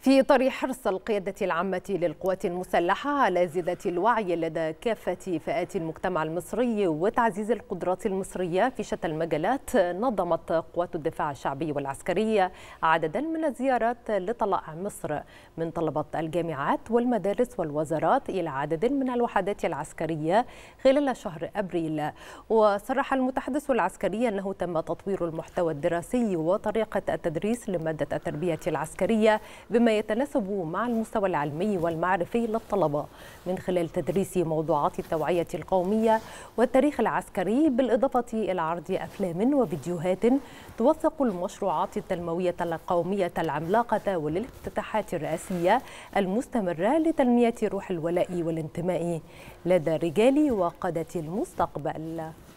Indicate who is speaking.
Speaker 1: في إطار حرص القيادة العامة للقوات المسلحة على زيادة الوعي لدى كافة فئات المجتمع المصري وتعزيز القدرات المصرية في شتى المجالات نظمت قوات الدفاع الشعبي والعسكرية عددا من الزيارات لطلائع مصر من طلبة الجامعات والمدارس والوزارات إلى عدد من الوحدات العسكرية خلال شهر أبريل وصرح المتحدث العسكري أنه تم تطوير المحتوى الدراسي وطريقة التدريس لمادة التربية العسكرية بما يتناسب مع المستوى العلمي والمعرفي للطلبة من خلال تدريس موضوعات التوعية القومية والتاريخ العسكري بالإضافة إلى عرض أفلام وفيديوهات توثق المشروعات التنموية القومية العملاقة والافتتاحات الرئاسية المستمرة لتنمية روح الولاء والانتماء لدى رجال وقادة المستقبل